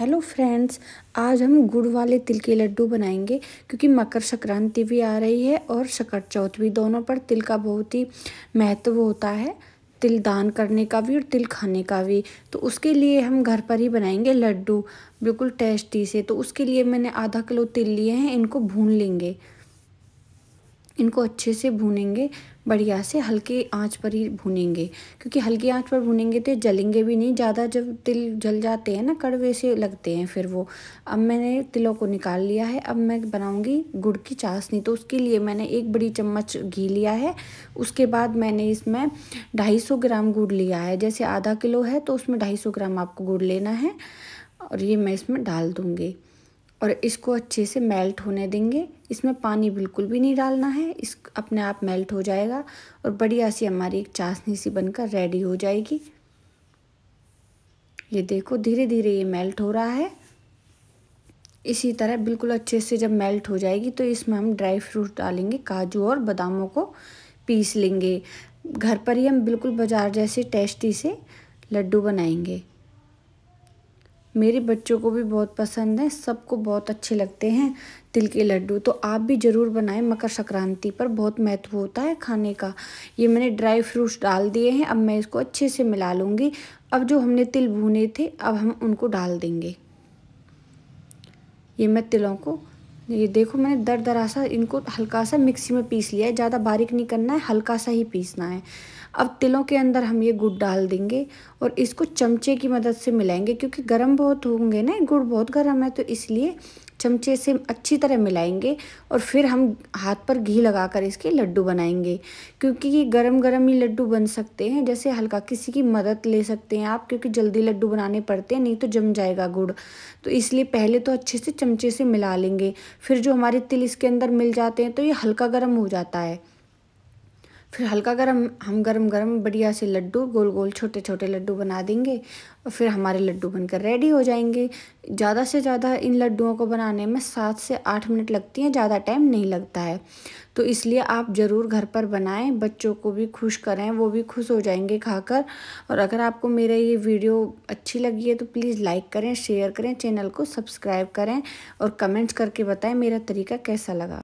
hello friends आज हम गुड़ वाले तिल के लड्डू बनाएंगे क्योंकि मकर संक्रांति भी आ रही है और शकर चौथ भी दोनों पर तिल का बहुत ही महत्व होता है तिल दान करने का भी और तिल खाने का भी तो उसके लिए हम घर पर ही बनाएंगे लड्डू बिल्कुल टेस्टी से तो उसके लिए मैंने आधा किलो तिल लिए हैं इनको भून लेंगे इनको अच्छे से भूनेंगे बढ़िया से हल्के आंच पर ही भूनेंगे क्योंकि हल्की आंच पर भूनेंगे तो जलेंगे भी नहीं ज़्यादा जब तिल जल जाते हैं ना कड़वे से लगते हैं फिर वो अब मैंने तिलों को निकाल लिया है अब मैं बनाऊंगी गुड़ की चाशनी तो उसके लिए मैंने एक बड़ी चम्मच घी लिया है उसके बाद मैंने इसमें ढाई ग्राम गुड़ लिया है जैसे आधा किलो है तो उसमें ढाई ग्राम आपको गुड़ लेना है और ये मैं इसमें डाल दूँगी और इसको अच्छे से मेल्ट होने देंगे इसमें पानी बिल्कुल भी नहीं डालना है इस अपने आप मेल्ट हो जाएगा और बढ़िया सी हमारी एक चाशनी सी बनकर रेडी हो जाएगी ये देखो धीरे धीरे ये मेल्ट हो रहा है इसी तरह बिल्कुल अच्छे से जब मेल्ट हो जाएगी तो इसमें हम ड्राई फ्रूट डालेंगे काजू और बादामों को पीस लेंगे घर पर ही हम बिल्कुल बाज़ार जैसे टेस्टी से लड्डू बनाएंगे मेरे बच्चों को भी बहुत पसंद है सबको बहुत अच्छे लगते हैं तिल के लड्डू तो आप भी ज़रूर बनाएं मकर संक्रांति पर बहुत महत्व होता है खाने का ये मैंने ड्राई फ्रूट्स डाल दिए हैं अब मैं इसको अच्छे से मिला लूँगी अब जो हमने तिल भुने थे अब हम उनको डाल देंगे ये मैं तिलों को ये देखो मैंने दर दरा सा इनको हल्का सा मिक्सी में पीस लिया है ज़्यादा बारीक नहीं करना है हल्का सा ही पीसना है अब तिलों के अंदर हम ये गुड़ डाल देंगे और इसको चमचे की मदद से मिलाएंगे क्योंकि गर्म बहुत होंगे ना गुड़ बहुत गर्म है तो इसलिए चमचे से अच्छी तरह मिलाएंगे और फिर हम हाथ पर घी लगाकर इसके लड्डू बनाएंगे क्योंकि ये गरम गरम ही लड्डू बन सकते हैं जैसे हल्का किसी की मदद ले सकते हैं आप क्योंकि जल्दी लड्डू बनाने पड़ते हैं नहीं तो जम जाएगा गुड़ तो इसलिए पहले तो अच्छे से चमचे से मिला लेंगे फिर जो हमारे तिल इसके अंदर मिल जाते हैं तो ये हल्का गर्म हो जाता है फिर हल्का गरम हम गरम गरम बढ़िया से लड्डू गोल गोल छोटे छोटे लड्डू बना देंगे और फिर हमारे लड्डू बनकर रेडी हो जाएंगे ज़्यादा से ज़्यादा इन लड्डुओं को बनाने में सात से आठ मिनट लगती हैं ज़्यादा टाइम नहीं लगता है तो इसलिए आप ज़रूर घर पर बनाएं बच्चों को भी खुश करें वो भी खुश हो जाएंगे खाकर और अगर आपको मेरा ये वीडियो अच्छी लगी है तो प्लीज़ लाइक करें शेयर करें चैनल को सब्सक्राइब करें और कमेंट्स करके बताएँ मेरा तरीका कैसा लगा